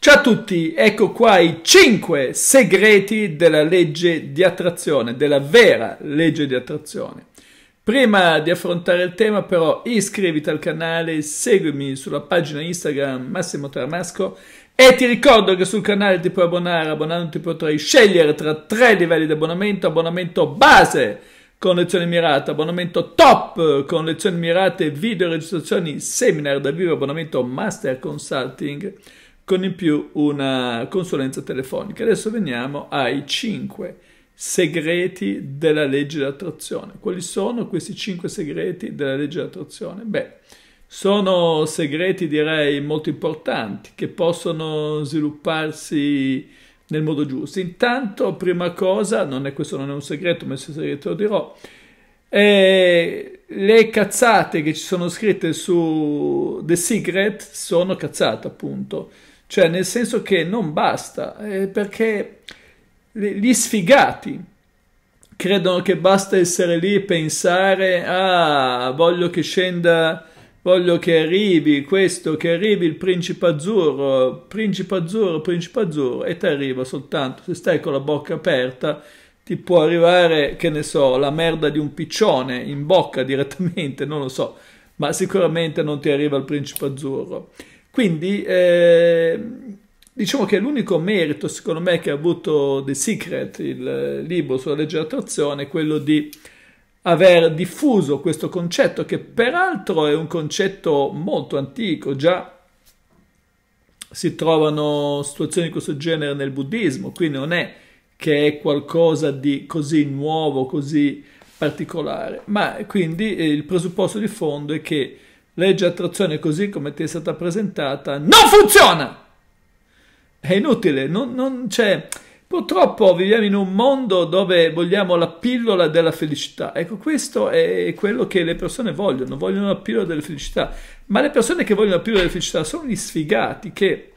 Ciao a tutti, ecco qua i 5 segreti della legge di attrazione, della vera legge di attrazione. Prima di affrontare il tema però iscriviti al canale, seguimi sulla pagina Instagram Massimo Tramasco e ti ricordo che sul canale ti puoi abbonare, abbonandoti potrai scegliere tra tre livelli di abbonamento, abbonamento base con lezioni mirate, abbonamento top con lezioni mirate, video registrazioni, seminar da vivo, abbonamento master consulting con in più una consulenza telefonica. Adesso veniamo ai 5 segreti della legge d'attrazione. Quali sono questi 5 segreti della legge d'attrazione? Beh, sono segreti direi molto importanti che possono svilupparsi nel modo giusto. Intanto, prima cosa, non è, questo non è un segreto, ma se segreto lo dirò, eh, le cazzate che ci sono scritte su The Secret sono cazzate appunto cioè, nel senso che non basta, eh, perché gli sfigati credono che basta essere lì e pensare, ah, voglio che scenda voglio che arrivi questo, che arrivi il principe azzurro, principe azzurro, principe azzurro, e ti arriva soltanto, se stai con la bocca aperta, ti può arrivare, che ne so, la merda di un piccione in bocca direttamente, non lo so, ma sicuramente non ti arriva il principe azzurro. Quindi eh, diciamo che l'unico merito secondo me che ha avuto The Secret, il libro sulla legge dell'attrazione, è quello di aver diffuso questo concetto che peraltro è un concetto molto antico, già si trovano situazioni di questo genere nel buddismo, quindi non è che è qualcosa di così nuovo, così particolare, ma quindi eh, il presupposto di fondo è che legge attrazione così come ti è stata presentata non funziona! È inutile, non, non c'è... Purtroppo viviamo in un mondo dove vogliamo la pillola della felicità. Ecco, questo è quello che le persone vogliono, vogliono la pillola della felicità. Ma le persone che vogliono la pillola della felicità sono gli sfigati che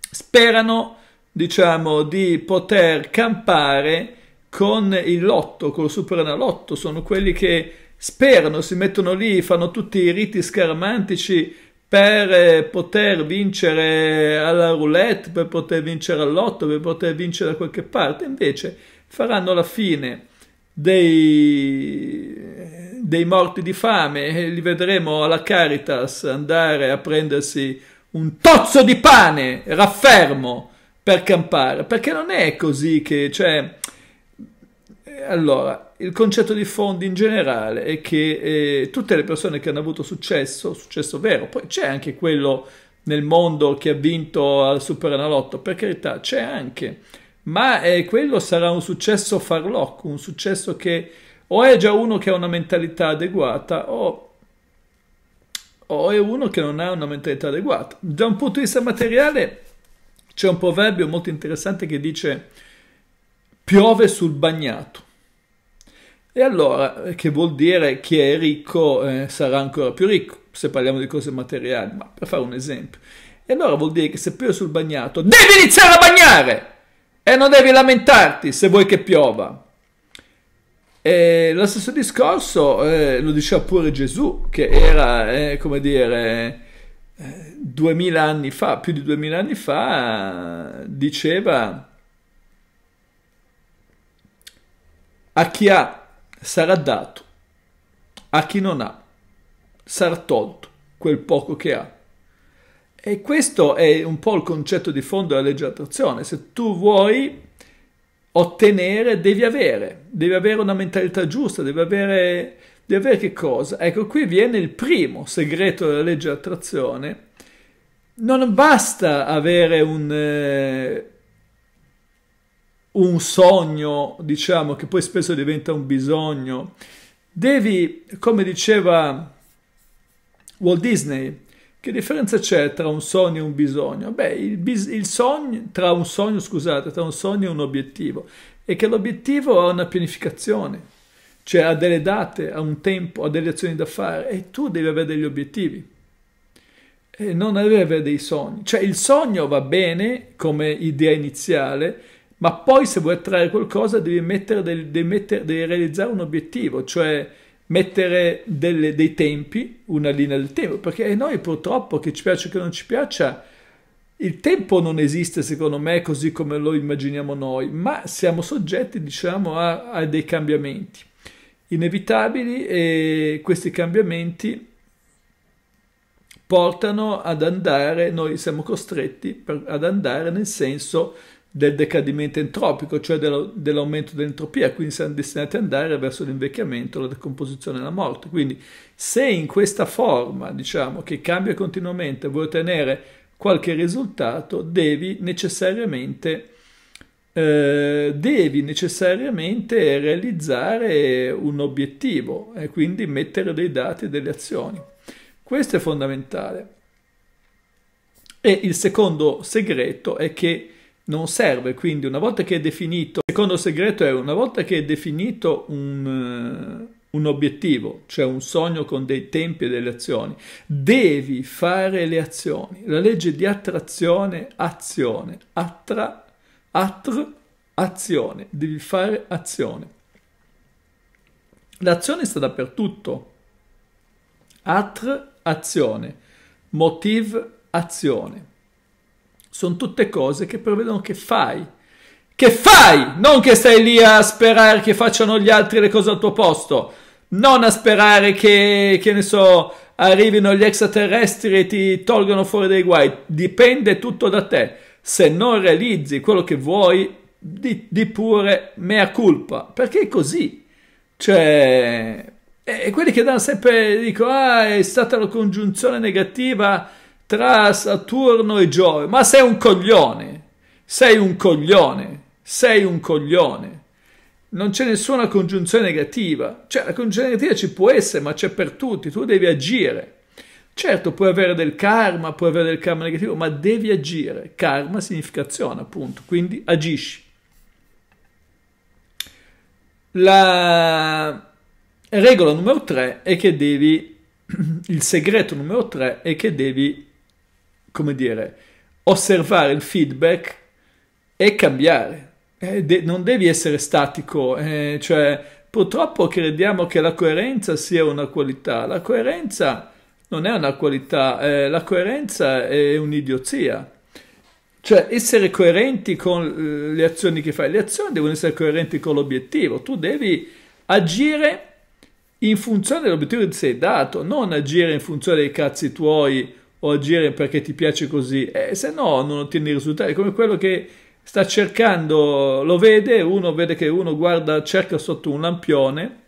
sperano, diciamo, di poter campare con il lotto, con col superenalotto. Sono quelli che sperano, si mettono lì, fanno tutti i riti scaramantici per eh, poter vincere alla roulette, per poter vincere all'otto, per poter vincere da qualche parte, invece faranno la fine dei, dei morti di fame e li vedremo alla Caritas andare a prendersi un tozzo di pane raffermo per campare, perché non è così che, cioè, allora, il concetto di fondi in generale è che eh, tutte le persone che hanno avuto successo, successo vero, poi c'è anche quello nel mondo che ha vinto al Super Analotto, per carità, c'è anche, ma eh, quello sarà un successo farlocco, un successo che o è già uno che ha una mentalità adeguata o, o è uno che non ha una mentalità adeguata. Da un punto di vista materiale c'è un proverbio molto interessante che dice piove sul bagnato. E allora, eh, che vuol dire chi è ricco eh, sarà ancora più ricco, se parliamo di cose materiali, ma per fare un esempio. E allora vuol dire che se piove sul bagnato, devi iniziare a bagnare! E non devi lamentarti se vuoi che piova. E lo stesso discorso eh, lo diceva pure Gesù, che era, eh, come dire, eh, anni fa, più di duemila anni fa, diceva A chi ha sarà dato, a chi non ha sarà tolto quel poco che ha. E questo è un po' il concetto di fondo della legge d'attrazione. Se tu vuoi ottenere, devi avere, devi avere una mentalità giusta, devi avere, devi avere che cosa? Ecco, qui viene il primo segreto della legge d'attrazione. Non basta avere un... Eh, un sogno, diciamo, che poi spesso diventa un bisogno. Devi, come diceva Walt Disney, che differenza c'è tra un sogno e un bisogno? Beh, il, bis il sogno, tra un sogno, scusate, tra un sogno e un obiettivo, è che l'obiettivo ha una pianificazione, cioè ha delle date, ha un tempo, ha delle azioni da fare e tu devi avere degli obiettivi e non avere dei sogni. Cioè il sogno va bene come idea iniziale, ma poi se vuoi attrarre qualcosa devi, mettere del, devi, mettere, devi realizzare un obiettivo, cioè mettere delle, dei tempi, una linea del tempo, perché noi purtroppo, che ci piaccia o che non ci piaccia, il tempo non esiste secondo me così come lo immaginiamo noi, ma siamo soggetti diciamo a, a dei cambiamenti inevitabili e questi cambiamenti portano ad andare, noi siamo costretti per, ad andare nel senso del decadimento entropico, cioè dell'aumento dell'entropia, quindi siamo destinati ad andare verso l'invecchiamento, la decomposizione e la morte. Quindi se in questa forma, diciamo, che cambia continuamente, vuoi ottenere qualche risultato, devi necessariamente, eh, devi necessariamente realizzare un obiettivo e quindi mettere dei dati e delle azioni. Questo è fondamentale. E il secondo segreto è che non serve, quindi una volta che è definito, il secondo segreto è una volta che è definito un, eh, un obiettivo, cioè un sogno con dei tempi e delle azioni, devi fare le azioni. La legge di attrazione, azione, attra, attr, azione, devi fare azione. L'azione sta dappertutto. Atr, azione. Motiv, azione. Sono tutte cose che prevedono che fai. Che fai! Non che stai lì a sperare che facciano gli altri le cose al tuo posto. Non a sperare che, che ne so, arrivino gli extraterrestri e ti tolgano fuori dai guai. Dipende tutto da te. Se non realizzi quello che vuoi, di, di pure mea culpa. Perché è così. Cioè, e quelli che danno sempre, dico, ah, è stata la congiunzione negativa tra Saturno e Giove, ma sei un coglione, sei un coglione, sei un coglione. Non c'è nessuna congiunzione negativa, cioè la congiunzione negativa ci può essere, ma c'è per tutti, tu devi agire. Certo, puoi avere del karma, puoi avere del karma negativo, ma devi agire. Karma significa azione, appunto, quindi agisci. La regola numero 3 è che devi, il segreto numero 3 è che devi come dire, osservare il feedback e cambiare. Eh, de non devi essere statico, eh, cioè purtroppo crediamo che la coerenza sia una qualità. La coerenza non è una qualità, eh, la coerenza è un'idiozia. Cioè essere coerenti con eh, le azioni che fai, le azioni devono essere coerenti con l'obiettivo, tu devi agire in funzione dell'obiettivo che ti sei dato, non agire in funzione dei cazzi tuoi o agire perché ti piace così, e eh, se no non ottieni risultati, come quello che sta cercando, lo vede, uno vede che uno guarda, cerca sotto un lampione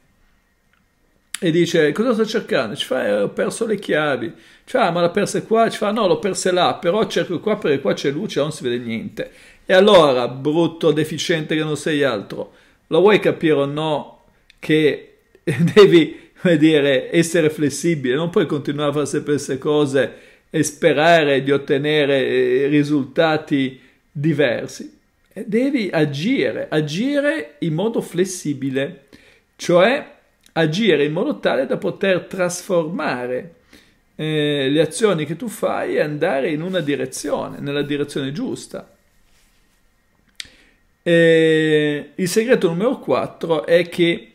e dice cosa sto cercando? Ci fa eh, ho perso le chiavi, ci fa ah, ma l'ho persa qua, ci fa no l'ho persa là, però cerco qua perché qua c'è luce, non si vede niente. E allora, brutto deficiente che non sei altro, lo vuoi capire o no che devi, come dire, essere flessibile, non puoi continuare a fare sempre queste cose e sperare di ottenere eh, risultati diversi. devi agire, agire in modo flessibile, cioè agire in modo tale da poter trasformare eh, le azioni che tu fai e andare in una direzione, nella direzione giusta. E il segreto numero 4 è che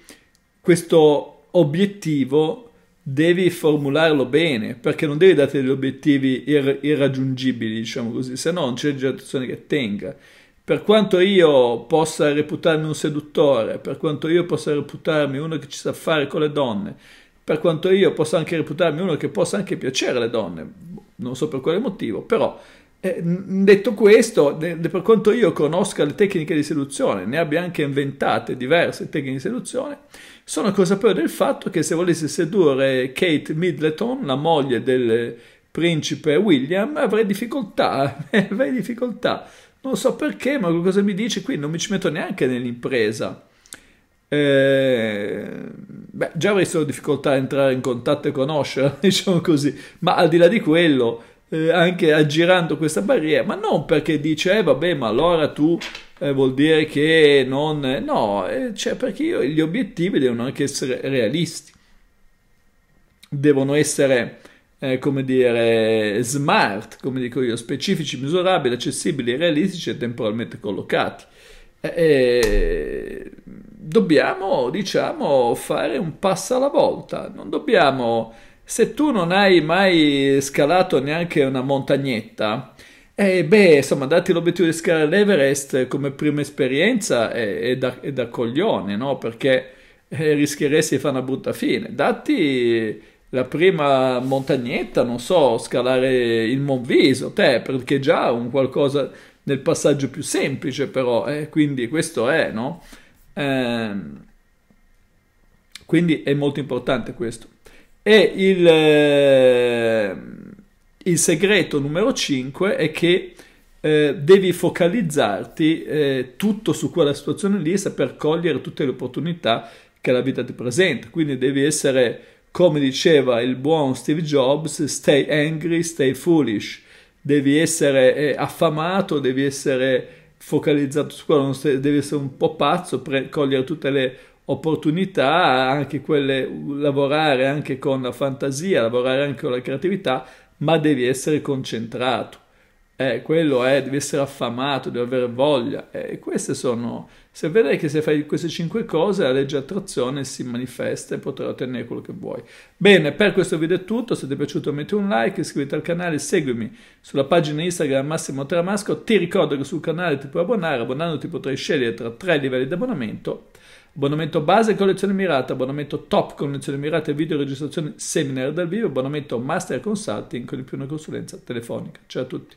questo obiettivo devi formularlo bene, perché non devi dare degli obiettivi ir- irraggiungibili, diciamo così, se no non c'è generazione che tenga. Per quanto io possa reputarmi un seduttore, per quanto io possa reputarmi uno che ci sa fare con le donne, per quanto io possa anche reputarmi uno che possa anche piacere alle donne, boh, non so per quale motivo, però eh, detto questo, per quanto io conosca le tecniche di seduzione, ne abbia anche inventate diverse tecniche di seduzione, sono consapevole del fatto che se volessi sedurre Kate Middleton, la moglie del principe William, avrei difficoltà, avrei difficoltà. Non so perché, ma qualcosa mi dice qui, non mi ci metto neanche nell'impresa. Eh, beh, già avrei solo difficoltà a entrare in contatto e conoscerla, diciamo così, ma al di là di quello eh, anche aggirando questa barriera, ma non perché dice, eh, vabbè, ma allora tu eh, vuol dire che non... No, eh, cioè perché io, gli obiettivi devono anche essere realisti, devono essere, eh, come dire, smart, come dico io, specifici, misurabili, accessibili, realistici e temporalmente collocati. Eh, dobbiamo, diciamo, fare un passo alla volta, non dobbiamo se tu non hai mai scalato neanche una montagnetta, eh beh, insomma, darti l'obiettivo di scalare l'Everest come prima esperienza è, è, da, è da, coglione, no? Perché eh, rischieresti di fare una brutta fine. Datti la prima montagnetta, non so, scalare il Monviso, te, perché già un qualcosa nel passaggio più semplice, però, eh, quindi questo è, no? Eh, quindi è molto importante questo. E il, eh, il segreto numero 5 è che eh, devi focalizzarti eh, tutto su quella situazione lì e saper cogliere tutte le opportunità che la vita ti presenta. Quindi devi essere, come diceva il buon Steve Jobs, stay angry, stay foolish. Devi essere eh, affamato, devi essere focalizzato su quello, devi essere un po' pazzo, per cogliere tutte le opportunità, anche quelle, lavorare anche con la fantasia, lavorare anche con la creatività, ma devi essere concentrato. Eh, quello è, devi essere affamato, devi avere voglia. Eh, queste sono, se vedrai che se fai queste cinque cose la legge attrazione si manifesta e potrai ottenere quello che vuoi. Bene, per questo video è tutto, se ti è piaciuto metti un like, iscriviti al canale, seguimi sulla pagina Instagram Massimo Tramasco, ti ricordo che sul canale ti puoi abbonare, abbonandoti potrai scegliere tra tre livelli di abbonamento abbonamento base e collezione mirata, abbonamento top con lezioni mirate e video registrazione seminar dal vivo, abbonamento master consulting con in più una consulenza telefonica. Ciao a tutti.